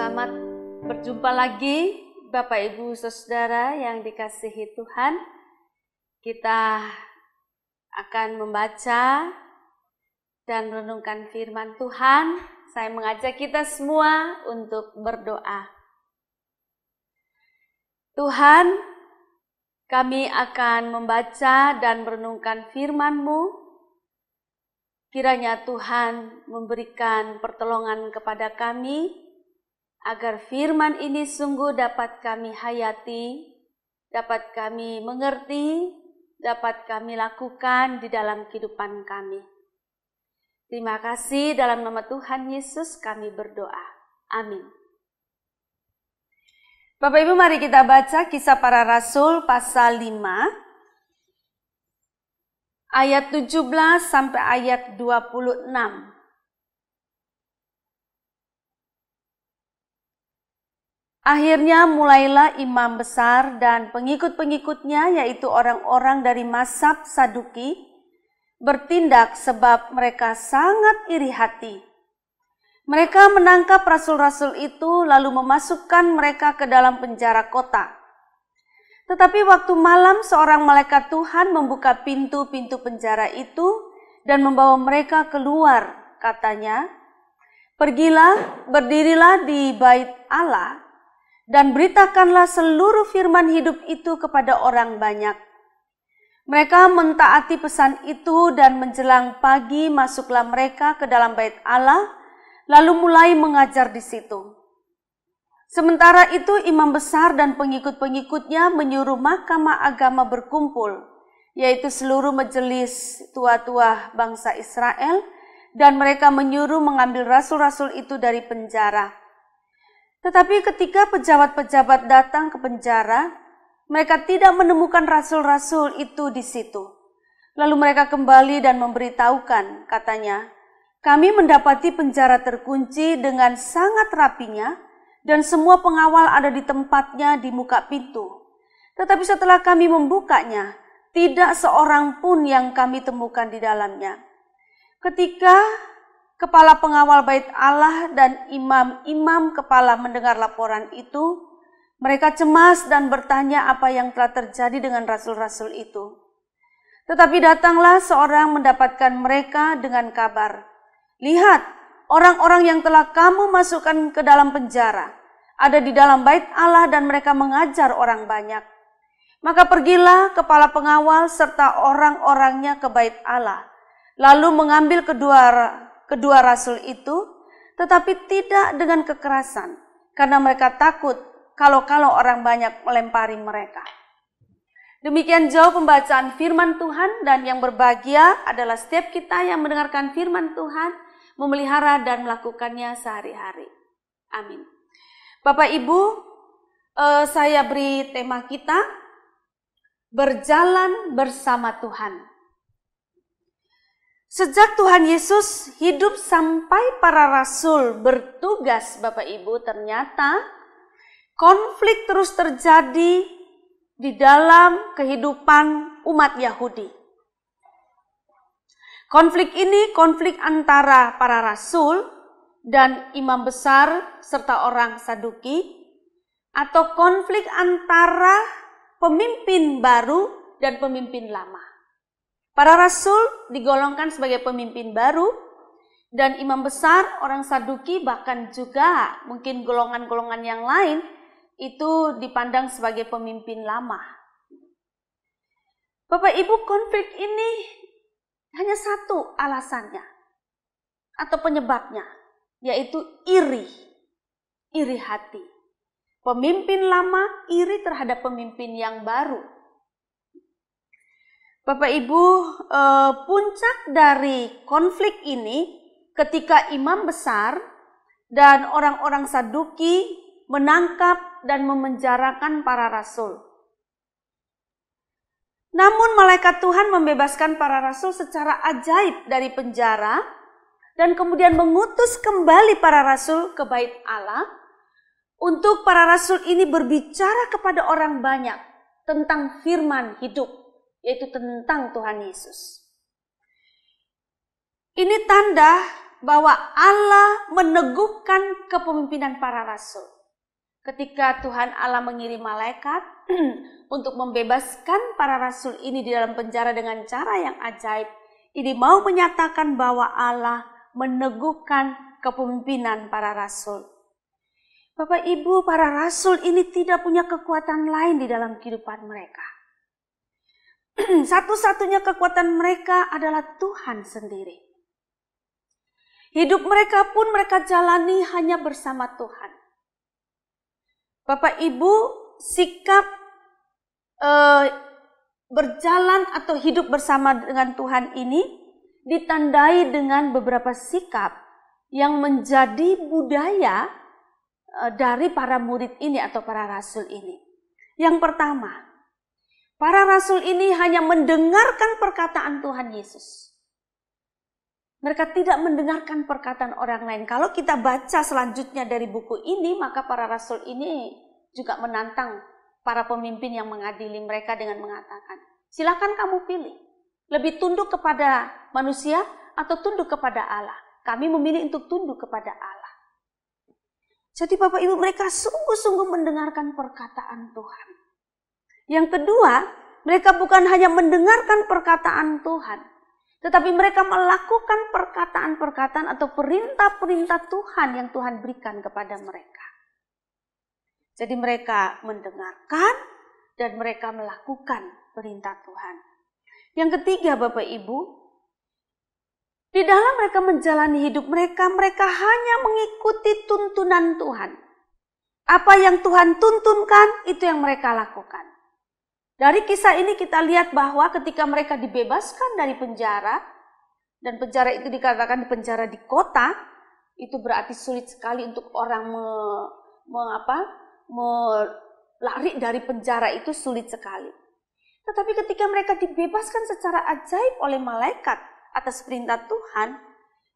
Selamat berjumpa lagi Bapak Ibu Saudara yang dikasihi Tuhan. Kita akan membaca dan renungkan firman Tuhan. Saya mengajak kita semua untuk berdoa. Tuhan, kami akan membaca dan merenungkan firman-Mu. Kiranya Tuhan memberikan pertolongan kepada kami agar firman ini sungguh dapat kami hayati, dapat kami mengerti, dapat kami lakukan di dalam kehidupan kami. Terima kasih dalam nama Tuhan Yesus kami berdoa. Amin. Bapak Ibu mari kita baca kisah para rasul pasal 5 ayat 17 sampai ayat 26. Akhirnya mulailah imam besar dan pengikut-pengikutnya yaitu orang-orang dari Masab Saduki bertindak sebab mereka sangat iri hati. Mereka menangkap rasul-rasul itu lalu memasukkan mereka ke dalam penjara kota. Tetapi waktu malam seorang malaikat Tuhan membuka pintu-pintu penjara itu dan membawa mereka keluar, katanya, "Pergilah, berdirilah di bait Allah dan beritakanlah seluruh firman hidup itu kepada orang banyak. Mereka mentaati pesan itu dan menjelang pagi masuklah mereka ke dalam bait Allah, lalu mulai mengajar di situ. Sementara itu imam besar dan pengikut-pengikutnya menyuruh mahkamah agama berkumpul, yaitu seluruh majelis tua-tua bangsa Israel, dan mereka menyuruh mengambil rasul-rasul itu dari penjara tetapi ketika pejabat-pejabat datang ke penjara, mereka tidak menemukan rasul-rasul itu di situ. Lalu mereka kembali dan memberitahukan, katanya, kami mendapati penjara terkunci dengan sangat rapinya dan semua pengawal ada di tempatnya di muka pintu. Tetapi setelah kami membukanya, tidak seorang pun yang kami temukan di dalamnya. Ketika Kepala pengawal bait Allah dan imam-imam kepala mendengar laporan itu, mereka cemas dan bertanya apa yang telah terjadi dengan rasul-rasul itu. Tetapi datanglah seorang mendapatkan mereka dengan kabar, "Lihat, orang-orang yang telah kamu masukkan ke dalam penjara ada di dalam bait Allah dan mereka mengajar orang banyak." Maka pergilah kepala pengawal serta orang-orangnya ke bait Allah, lalu mengambil kedua kedua rasul itu, tetapi tidak dengan kekerasan, karena mereka takut kalau-kalau orang banyak melempari mereka. Demikian jauh pembacaan firman Tuhan dan yang berbahagia adalah setiap kita yang mendengarkan firman Tuhan, memelihara dan melakukannya sehari-hari. Amin. Bapak Ibu, eh, saya beri tema kita berjalan bersama Tuhan. Sejak Tuhan Yesus hidup sampai para rasul bertugas Bapak Ibu ternyata konflik terus terjadi di dalam kehidupan umat Yahudi. Konflik ini konflik antara para rasul dan imam besar serta orang Saduki atau konflik antara pemimpin baru dan pemimpin lama. Para rasul digolongkan sebagai pemimpin baru dan imam besar, orang Saduki bahkan juga mungkin golongan-golongan yang lain itu dipandang sebagai pemimpin lama. Bapak Ibu, konflik ini hanya satu alasannya atau penyebabnya, yaitu iri, iri hati. Pemimpin lama iri terhadap pemimpin yang baru. Bapak Ibu, eh, puncak dari konflik ini ketika imam besar dan orang-orang Saduki menangkap dan memenjarakan para rasul. Namun malaikat Tuhan membebaskan para rasul secara ajaib dari penjara dan kemudian mengutus kembali para rasul ke bait Allah untuk para rasul ini berbicara kepada orang banyak tentang firman hidup yaitu tentang Tuhan Yesus. Ini tanda bahwa Allah meneguhkan kepemimpinan para rasul. Ketika Tuhan Allah mengirim malaikat untuk membebaskan para rasul ini di dalam penjara dengan cara yang ajaib, ini mau menyatakan bahwa Allah meneguhkan kepemimpinan para rasul. Bapak, ibu, para rasul ini tidak punya kekuatan lain di dalam kehidupan mereka Satu-satunya kekuatan mereka adalah Tuhan sendiri. Hidup mereka pun mereka jalani hanya bersama Tuhan. Bapak Ibu, sikap eh, berjalan atau hidup bersama dengan Tuhan ini ditandai dengan beberapa sikap yang menjadi budaya eh, dari para murid ini atau para rasul ini. Yang pertama, Para rasul ini hanya mendengarkan perkataan Tuhan Yesus. Mereka tidak mendengarkan perkataan orang lain. Kalau kita baca selanjutnya dari buku ini, maka para rasul ini juga menantang para pemimpin yang mengadili mereka dengan mengatakan, "Silakan kamu pilih, lebih tunduk kepada manusia atau tunduk kepada Allah. Kami memilih untuk tunduk kepada Allah." Jadi Bapak Ibu mereka sungguh-sungguh mendengarkan perkataan Tuhan. Yang kedua, mereka bukan hanya mendengarkan perkataan Tuhan, tetapi mereka melakukan perkataan-perkataan atau perintah-perintah Tuhan yang Tuhan berikan kepada mereka. Jadi mereka mendengarkan dan mereka melakukan perintah Tuhan. Yang ketiga, Bapak Ibu, di dalam mereka menjalani hidup mereka, mereka hanya mengikuti tuntunan Tuhan. Apa yang Tuhan tuntunkan, itu yang mereka lakukan. Dari kisah ini kita lihat bahwa ketika mereka dibebaskan dari penjara, dan penjara itu dikatakan di penjara di kota, itu berarti sulit sekali untuk orang me, me, apa, me, lari dari penjara itu sulit sekali. Tetapi ketika mereka dibebaskan secara ajaib oleh malaikat atas perintah Tuhan,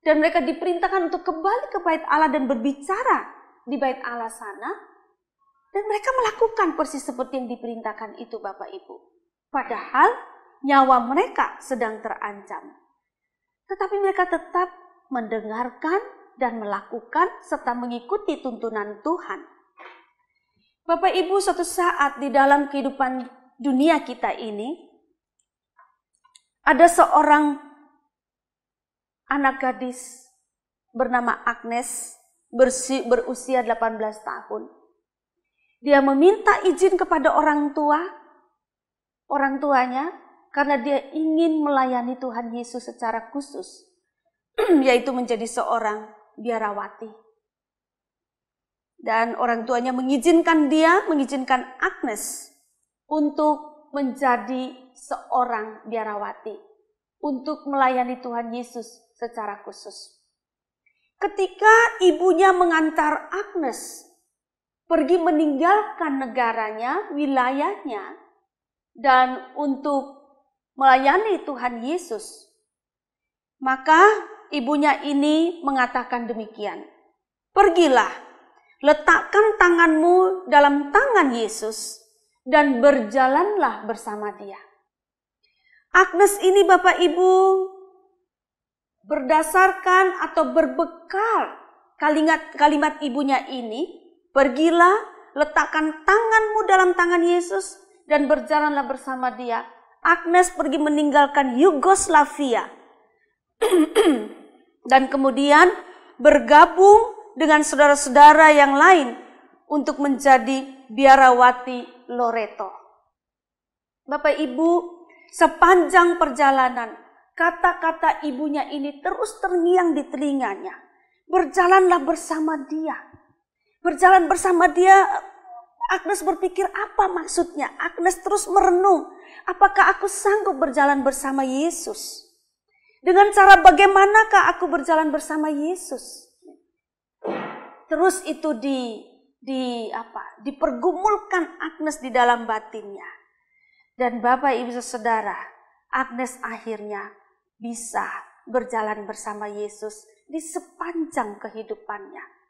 dan mereka diperintahkan untuk kembali ke bait Allah dan berbicara di bait Allah sana, dan mereka melakukan persis seperti yang diperintahkan itu Bapak Ibu. Padahal nyawa mereka sedang terancam. Tetapi mereka tetap mendengarkan dan melakukan serta mengikuti tuntunan Tuhan. Bapak Ibu suatu saat di dalam kehidupan dunia kita ini, ada seorang anak gadis bernama Agnes berusia 18 tahun dia meminta izin kepada orang tua, orang tuanya, karena dia ingin melayani Tuhan Yesus secara khusus, yaitu menjadi seorang biarawati. Dan orang tuanya mengizinkan dia, mengizinkan Agnes untuk menjadi seorang biarawati, untuk melayani Tuhan Yesus secara khusus. Ketika ibunya mengantar Agnes pergi meninggalkan negaranya, wilayahnya, dan untuk melayani Tuhan Yesus. Maka ibunya ini mengatakan demikian. Pergilah, letakkan tanganmu dalam tangan Yesus dan berjalanlah bersama dia. Agnes ini Bapak Ibu berdasarkan atau berbekal kalimat kalimat ibunya ini Pergilah, letakkan tanganmu dalam tangan Yesus dan berjalanlah bersama dia. Agnes pergi meninggalkan Yugoslavia dan kemudian bergabung dengan saudara-saudara yang lain untuk menjadi biarawati Loreto. Bapak Ibu, sepanjang perjalanan kata-kata ibunya ini terus terngiang di telinganya. Berjalanlah bersama dia berjalan bersama dia, Agnes berpikir apa maksudnya. Agnes terus merenung, apakah aku sanggup berjalan bersama Yesus? Dengan cara bagaimanakah aku berjalan bersama Yesus? Terus itu di di apa? Dipergumulkan Agnes di dalam batinnya. Dan Bapak Ibu Saudara, Agnes akhirnya bisa berjalan bersama Yesus di sepanjang kehidupannya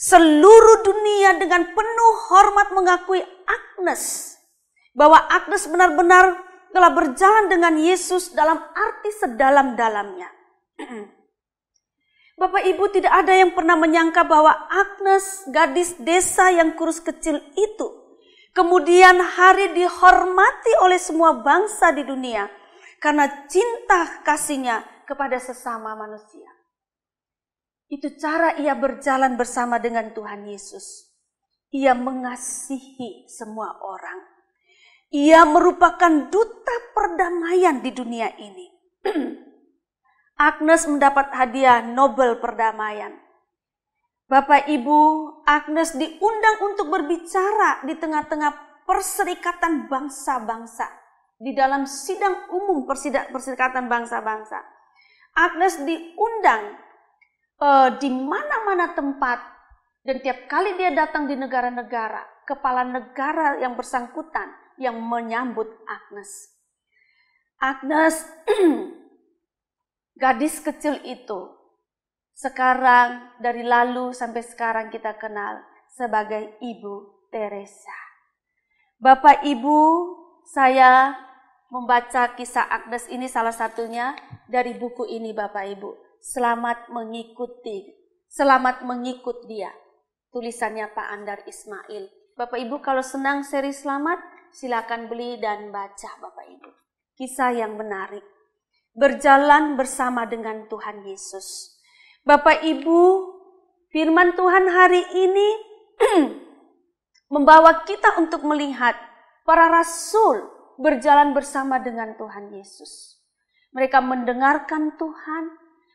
Seluruh dunia dengan penuh hormat mengakui Agnes bahwa Agnes benar-benar telah berjalan dengan Yesus dalam arti sedalam-dalamnya. Bapak Ibu tidak ada yang pernah menyangka bahwa Agnes, gadis desa yang kurus kecil itu, kemudian hari dihormati oleh semua bangsa di dunia karena cinta kasihnya kepada sesama manusia. Itu cara ia berjalan bersama dengan Tuhan Yesus. Ia mengasihi semua orang. Ia merupakan duta perdamaian di dunia ini. Agnes mendapat hadiah Nobel perdamaian. Bapak Ibu, Agnes diundang untuk berbicara di tengah-tengah perserikatan bangsa-bangsa di dalam sidang umum perserikatan bangsa-bangsa. Agnes diundang uh, di mana-mana tempat dan tiap kali dia datang di negara-negara, kepala negara yang bersangkutan yang menyambut Agnes. Agnes, gadis kecil itu, sekarang dari lalu sampai sekarang kita kenal sebagai Ibu Teresa. Bapak Ibu, saya membaca kisah Agnes ini salah satunya dari buku ini Bapak Ibu selamat mengikuti, selamat mengikut dia. Tulisannya Pak Andar Ismail. Bapak Ibu kalau senang seri selamat, silakan beli dan baca Bapak Ibu. Kisah yang menarik. Berjalan bersama dengan Tuhan Yesus. Bapak Ibu, firman Tuhan hari ini membawa kita untuk melihat para rasul berjalan bersama dengan Tuhan Yesus. Mereka mendengarkan Tuhan,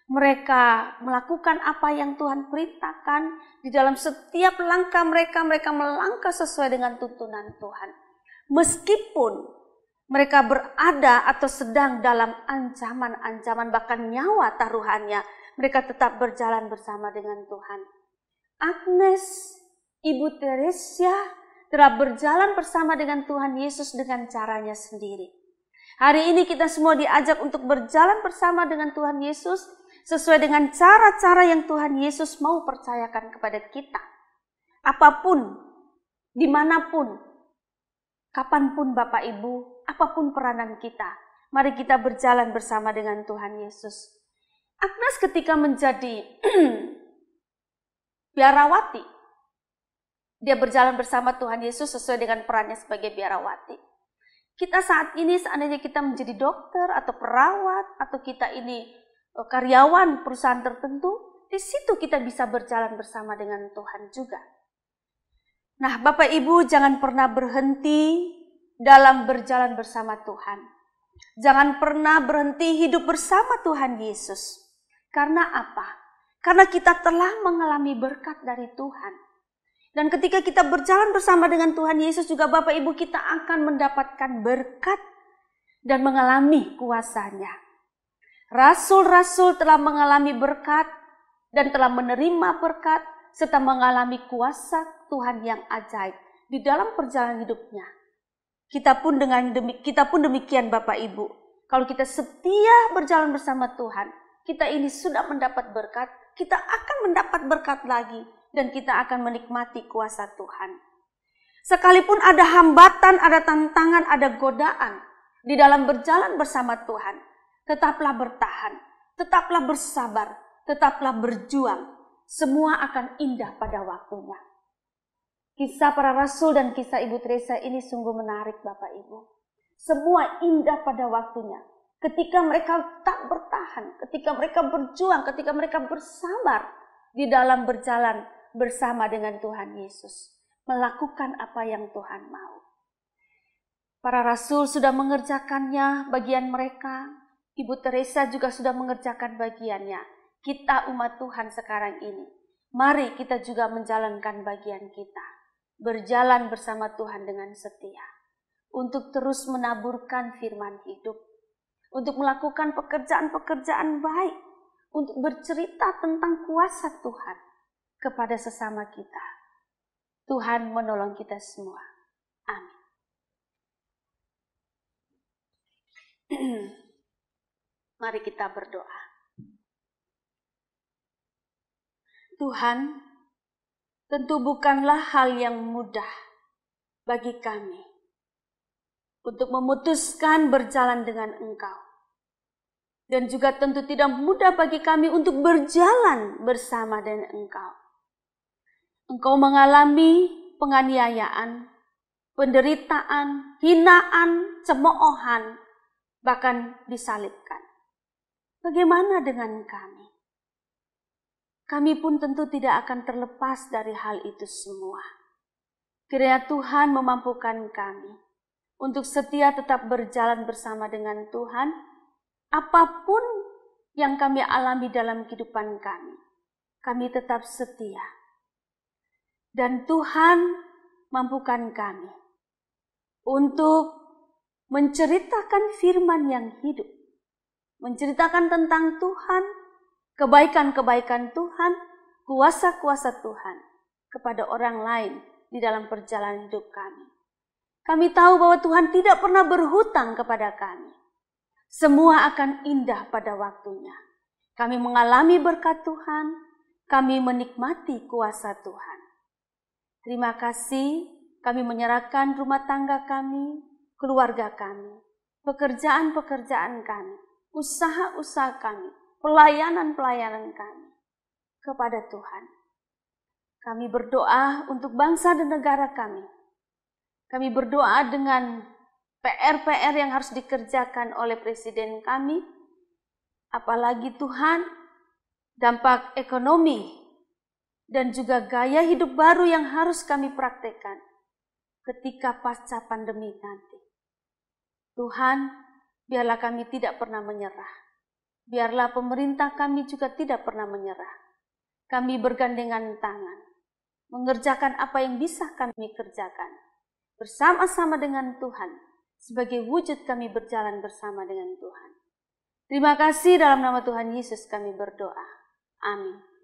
mereka melakukan apa yang Tuhan perintahkan di dalam setiap langkah mereka mereka melangkah sesuai dengan tuntunan Tuhan meskipun mereka berada atau sedang dalam ancaman-ancaman bahkan nyawa taruhannya mereka tetap berjalan bersama dengan Tuhan Agnes Ibu Teresa telah berjalan bersama dengan Tuhan Yesus dengan caranya sendiri. Hari ini kita semua diajak untuk berjalan bersama dengan Tuhan Yesus sesuai dengan cara-cara yang Tuhan Yesus mau percayakan kepada kita. Apapun, dimanapun, kapanpun Bapak Ibu, apapun peranan kita, mari kita berjalan bersama dengan Tuhan Yesus. Agnes ketika menjadi biarawati, dia berjalan bersama Tuhan Yesus sesuai dengan perannya sebagai biarawati. Kita saat ini seandainya kita menjadi dokter atau perawat atau kita ini Eh, karyawan perusahaan tertentu, di situ kita bisa berjalan bersama dengan Tuhan juga. Nah, Bapak Ibu jangan pernah berhenti dalam berjalan bersama Tuhan. Jangan pernah berhenti hidup bersama Tuhan Yesus. Karena apa? Karena kita telah mengalami berkat dari Tuhan. Dan ketika kita berjalan bersama dengan Tuhan Yesus juga Bapak Ibu kita akan mendapatkan berkat dan mengalami kuasanya. Rasul-rasul telah mengalami berkat dan telah menerima berkat serta mengalami kuasa Tuhan yang ajaib di dalam perjalanan hidupnya. Kita pun dengan demi, kita pun demikian Bapak Ibu. Kalau kita setia berjalan bersama Tuhan, kita ini sudah mendapat berkat, kita akan mendapat berkat lagi dan kita akan menikmati kuasa Tuhan. Sekalipun ada hambatan, ada tantangan, ada godaan di dalam berjalan bersama Tuhan, tetaplah bertahan, tetaplah bersabar, tetaplah berjuang. Semua akan indah pada waktunya. Kisah para rasul dan kisah Ibu Teresa ini sungguh menarik Bapak Ibu. Semua indah pada waktunya. Ketika mereka tak bertahan, ketika mereka berjuang, ketika mereka bersabar di dalam berjalan bersama dengan Tuhan Yesus. Melakukan apa yang Tuhan mau. Para rasul sudah mengerjakannya bagian mereka. Ibu Teresa juga sudah mengerjakan bagiannya. Kita umat Tuhan sekarang ini. Mari kita juga menjalankan bagian kita. Berjalan bersama Tuhan dengan setia. Untuk terus menaburkan firman hidup. Untuk melakukan pekerjaan-pekerjaan baik. Untuk bercerita tentang kuasa Tuhan kepada sesama kita. Tuhan menolong kita semua. Amin. Mari kita berdoa. Tuhan, tentu bukanlah hal yang mudah bagi kami untuk memutuskan berjalan dengan Engkau. Dan juga tentu tidak mudah bagi kami untuk berjalan bersama dengan Engkau. Engkau mengalami penganiayaan, penderitaan, hinaan, cemoohan, bahkan disalibkan. Bagaimana dengan kami? Kami pun tentu tidak akan terlepas dari hal itu semua. Kiranya Tuhan memampukan kami untuk setia tetap berjalan bersama dengan Tuhan, apapun yang kami alami dalam kehidupan kami, kami tetap setia. Dan Tuhan mampukan kami untuk menceritakan firman yang hidup menceritakan tentang Tuhan, kebaikan-kebaikan Tuhan, kuasa-kuasa Tuhan kepada orang lain di dalam perjalanan hidup kami. Kami tahu bahwa Tuhan tidak pernah berhutang kepada kami. Semua akan indah pada waktunya. Kami mengalami berkat Tuhan, kami menikmati kuasa Tuhan. Terima kasih, kami menyerahkan rumah tangga kami, keluarga kami, pekerjaan-pekerjaan kami, usaha-usaha kami, pelayanan-pelayanan kami kepada Tuhan. Kami berdoa untuk bangsa dan negara kami. Kami berdoa dengan PR-PR yang harus dikerjakan oleh presiden kami, apalagi Tuhan, dampak ekonomi dan juga gaya hidup baru yang harus kami praktekkan ketika pasca pandemi nanti. Tuhan, Biarlah kami tidak pernah menyerah. Biarlah pemerintah kami juga tidak pernah menyerah. Kami bergandengan tangan, mengerjakan apa yang bisa kami kerjakan, bersama-sama dengan Tuhan, sebagai wujud kami berjalan bersama dengan Tuhan. Terima kasih dalam nama Tuhan Yesus kami berdoa. Amin.